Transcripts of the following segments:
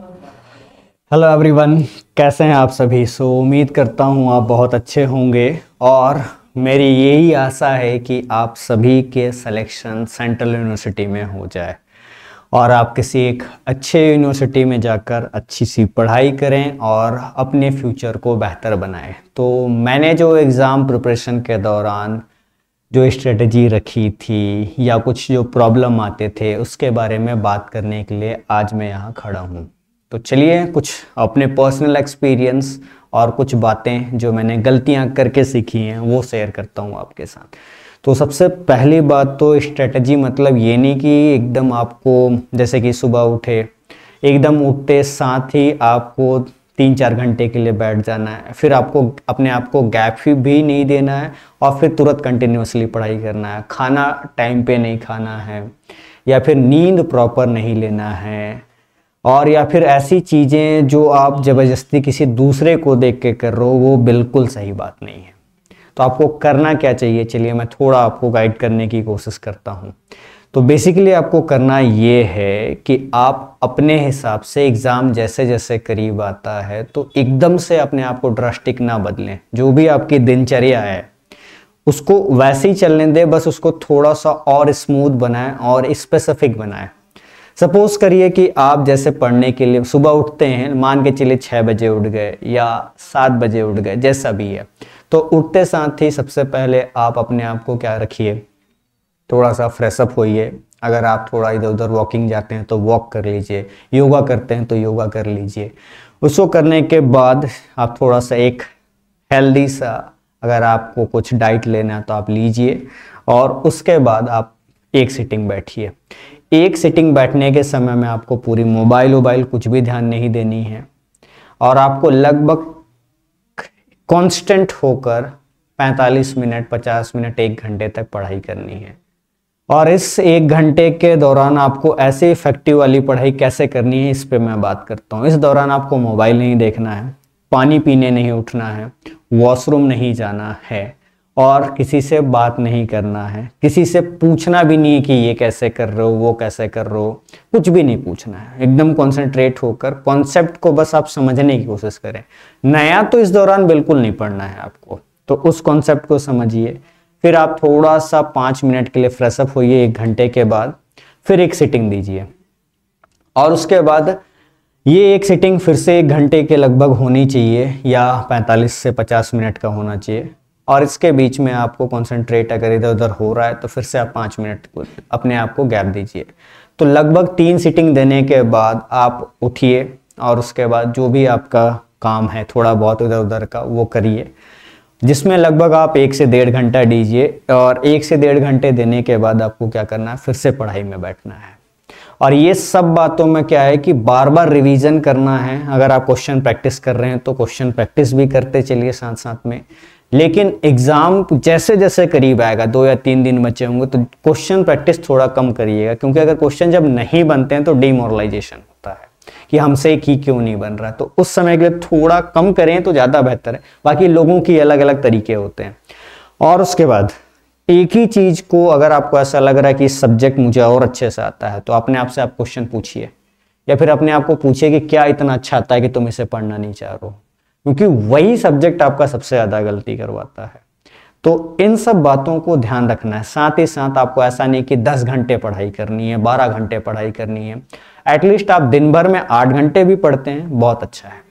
hello everyone कैसे हैं आप सभी सो so, उम्मीद करता हूं आप बहुत अच्छे होंगे और मेरी यही आशा है कि आप सभी के सिलेक्शन सेंट्रल यूनिवर्सिटी में हो जाए और आप किसी एक अच्छे यूनिवर्सिटी में जाकर अच्छी सी पढ़ाई करें और अपने फ्यूचर को बेहतर बनाएं तो मैंने जो एग्ज़ाम प्रिपरेशन के दौरान जो स्ट्रेटजी रखी थी या कुछ जो प्रॉब्लम आते थे उसके बारे में बात करने के लिए आज मैं यहाँ खड़ा हूँ तो चलिए कुछ अपने पर्सनल एक्सपीरियंस और कुछ बातें जो मैंने गलतियां करके सीखी हैं वो शेयर करता हूँ आपके साथ तो सबसे पहली बात तो स्ट्रेटजी मतलब ये नहीं कि एकदम आपको जैसे कि सुबह उठे एकदम उठते साथ ही आपको तीन चार घंटे के लिए बैठ जाना है फिर आपको अपने आप को गैप भी नहीं देना है और फिर तुरंत कंटिन्यूसली पढ़ाई करना है खाना टाइम पे नहीं खाना है या फिर नींद प्रॉपर नहीं लेना है और या फिर ऐसी चीज़ें जो आप ज़बरदस्ती किसी दूसरे को देख के कर रहे हो वो बिल्कुल सही बात नहीं है तो आपको करना क्या चाहिए चलिए मैं थोड़ा आपको गाइड करने की कोशिश करता हूँ तो बेसिकली आपको करना ये है कि आप अपने हिसाब से एग्ज़ाम जैसे जैसे करीब आता है तो एकदम से अपने आप को ड्रास्टिक ना बदलें जो भी आपकी दिनचर्या है उसको वैसे ही चलने दें बस उसको थोड़ा सा और स्मूथ बनाएं और स्पेसिफिक बनाएं सपोज करिए कि आप जैसे पढ़ने के लिए सुबह उठते हैं मान के चलिए छः बजे उठ गए या सात बजे उठ गए जैसा भी है तो उठते साथ ही सबसे पहले आप अपने आप को क्या रखिए थोड़ा सा फ्रेशअप होइए अगर आप थोड़ा इधर उधर वॉकिंग जाते हैं तो वॉक कर लीजिए योगा करते हैं तो योगा कर लीजिए उसको करने के बाद आप थोड़ा सा एक हेल्दी सा अगर आपको कुछ डाइट लेना है तो आप लीजिए और उसके बाद आप एक सिटिंग बैठिए एक सिटिंग बैठने के समय में आपको पूरी मोबाइल वोबाइल कुछ भी ध्यान नहीं देनी है और आपको लगभग कांस्टेंट होकर 45 मिनट 50 मिनट एक घंटे तक पढ़ाई करनी है और इस एक घंटे के दौरान आपको ऐसे इफेक्टिव वाली पढ़ाई कैसे करनी है इस पर मैं बात करता हूँ इस दौरान आपको मोबाइल नहीं देखना है पानी पीने नहीं उठना है वॉशरूम नहीं जाना है और किसी से बात नहीं करना है किसी से पूछना भी नहीं कि ये कैसे कर रहे हो वो कैसे कर रहे हो कुछ भी नहीं पूछना है एकदम कॉन्सेंट्रेट होकर कॉन्सेप्ट को बस आप समझने की कोशिश करें नया तो इस दौरान बिल्कुल नहीं पढ़ना है आपको तो उस कॉन्सेप्ट को समझिए फिर आप थोड़ा सा पाँच मिनट के लिए फ्रेशअप होइए एक घंटे के बाद फिर एक सिटिंग दीजिए और उसके बाद ये एक सिटिंग फिर से एक घंटे के लगभग होनी चाहिए या 45 से 50 मिनट का होना चाहिए और इसके बीच में आपको कॉन्सेंट्रेट अगर इधर उधर हो रहा है तो फिर से आप पाँच मिनट अपने आप को गैप दीजिए तो लगभग तीन सीटिंग देने के बाद आप उठिए और उसके बाद जो भी आपका काम है थोड़ा बहुत इधर उधर का वो करिए जिसमें लगभग आप एक से डेढ़ घंटा दीजिए और एक से डेढ़ घंटे देने के बाद आपको क्या करना है फिर से पढ़ाई में बैठना है और ये सब बातों में क्या है कि बार बार रिवीजन करना है अगर आप क्वेश्चन प्रैक्टिस कर रहे हैं तो क्वेश्चन प्रैक्टिस भी करते चलिए साथ साथ में लेकिन एग्ज़ाम जैसे जैसे करीब आएगा दो या तीन दिन बचे होंगे तो क्वेश्चन प्रैक्टिस थोड़ा कम करिएगा क्योंकि अगर क्वेश्चन जब नहीं बनते हैं तो डिमोरलाइजेशन होता है कि हमसे एक ही क्यों नहीं बन रहा तो उस समय के लिए थोड़ा कम करें तो ज़्यादा बेहतर है बाकी लोगों की अलग अलग तरीके होते हैं और उसके बाद एक ही चीज़ को अगर आपको ऐसा लग रहा है कि सब्जेक्ट मुझे और अच्छे से आता है तो अपने आपसे आप क्वेश्चन पूछिए या फिर अपने आप को पूछिए कि क्या इतना अच्छा आता है कि तुम इसे पढ़ना नहीं चाह रहे हो क्योंकि वही सब्जेक्ट आपका सबसे ज़्यादा गलती करवाता है तो इन सब बातों को ध्यान रखना है साथ ही साथ आपको ऐसा नहीं कि 10 घंटे पढ़ाई करनी है 12 घंटे पढ़ाई करनी है एटलीस्ट आप दिन भर में 8 घंटे भी पढ़ते हैं बहुत अच्छा है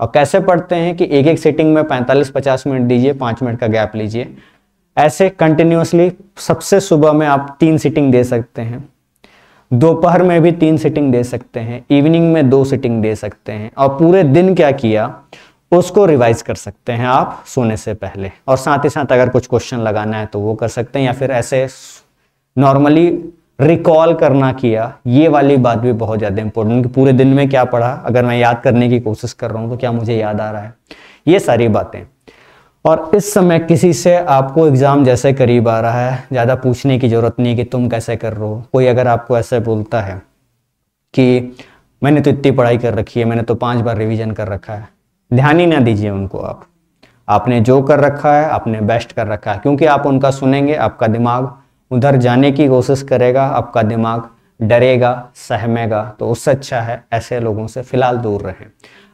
और कैसे पढ़ते हैं कि एक एक सेटिंग में 45-50 मिनट दीजिए पांच मिनट का गैप लीजिए ऐसे कंटिन्यूसली सबसे सुबह में आप तीन सीटिंग दे सकते हैं दोपहर में भी तीन सिटिंग दे सकते हैं इवनिंग में दो सिटिंग दे सकते हैं और पूरे दिन क्या किया उसको रिवाइज कर सकते हैं आप सोने से पहले और साथ ही साथ अगर कुछ क्वेश्चन लगाना है तो वो कर सकते हैं या फिर ऐसे नॉर्मली रिकॉल करना किया ये वाली बात भी बहुत ज़्यादा इंपॉर्टेंट पूरे दिन में क्या पढ़ा अगर मैं याद करने की कोशिश कर रहा हूँ तो क्या मुझे याद आ रहा है ये सारी बातें और इस समय किसी से आपको एग्ज़ाम जैसे करीब आ रहा है ज़्यादा पूछने की ज़रूरत नहीं कि तुम कैसे कर रहे हो कोई अगर आपको ऐसे बोलता है कि मैंने तो इतनी पढ़ाई कर रखी है मैंने तो पांच बार रिवीजन कर रखा है ध्यान ही ना दीजिए उनको आप आपने जो कर रखा है आपने बेस्ट कर रखा है क्योंकि आप उनका सुनेंगे आपका दिमाग उधर जाने की कोशिश करेगा आपका दिमाग डरेगा सहमेगा तो उससे अच्छा है ऐसे लोगों से फ़िलहाल दूर रहें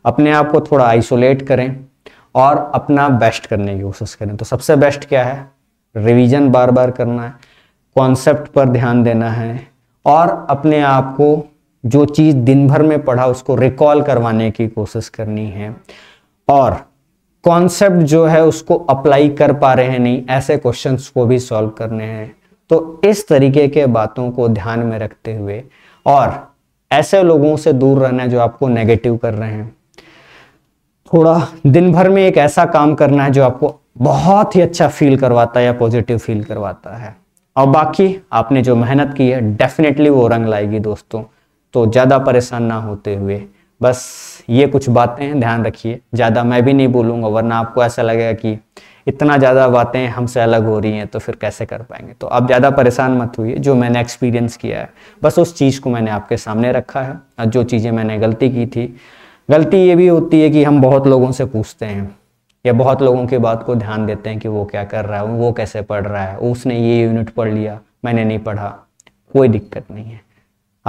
अपने आप को थोड़ा आइसोलेट करें और अपना बेस्ट करने की कोशिश करें तो सबसे बेस्ट क्या है रिवीजन बार बार करना है कॉन्सेप्ट पर ध्यान देना है और अपने आप को जो चीज़ दिन भर में पढ़ा उसको रिकॉल करवाने की कोशिश करनी है और कॉन्सेप्ट जो है उसको अप्लाई कर पा रहे हैं नहीं ऐसे क्वेश्चंस को भी सॉल्व करने हैं तो इस तरीके के बातों को ध्यान में रखते हुए और ऐसे लोगों से दूर रहना जो आपको नेगेटिव कर रहे हैं थोड़ा दिन भर में एक ऐसा काम करना है जो आपको बहुत ही अच्छा फील करवाता है या पॉजिटिव फील करवाता है और बाकी आपने जो मेहनत की है डेफिनेटली वो रंग लाएगी दोस्तों तो ज़्यादा परेशान ना होते हुए बस ये कुछ बातें ध्यान रखिए ज़्यादा मैं भी नहीं बोलूँगा वरना आपको ऐसा लगेगा कि इतना ज़्यादा बातें हमसे अलग हो रही हैं तो फिर कैसे कर पाएंगे तो आप ज़्यादा परेशान मत हुई जो मैंने एक्सपीरियंस किया है बस उस चीज़ को मैंने आपके सामने रखा है और जो चीज़ें मैंने गलती की थी गलती ये भी होती है कि हम बहुत लोगों से पूछते हैं या बहुत लोगों की बात को ध्यान देते हैं कि वो क्या कर रहा है वो कैसे पढ़ रहा है उसने ये यूनिट पढ़ लिया मैंने नहीं पढ़ा कोई दिक्कत नहीं है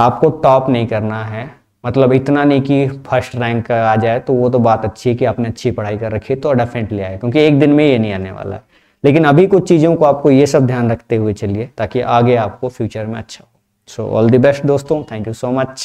आपको टॉप नहीं करना है मतलब इतना नहीं कि फर्स्ट रैंक आ जाए तो वो तो बात अच्छी है कि आपने अच्छी पढ़ाई कर रखी तो डेफिनेटली आए क्योंकि एक दिन में ये नहीं आने वाला है लेकिन अभी कुछ चीज़ों को आपको ये सब ध्यान रखते हुए चलिए ताकि आगे आपको फ्यूचर में अच्छा हो सो ऑल द बेस्ट दोस्तों थैंक यू सो मच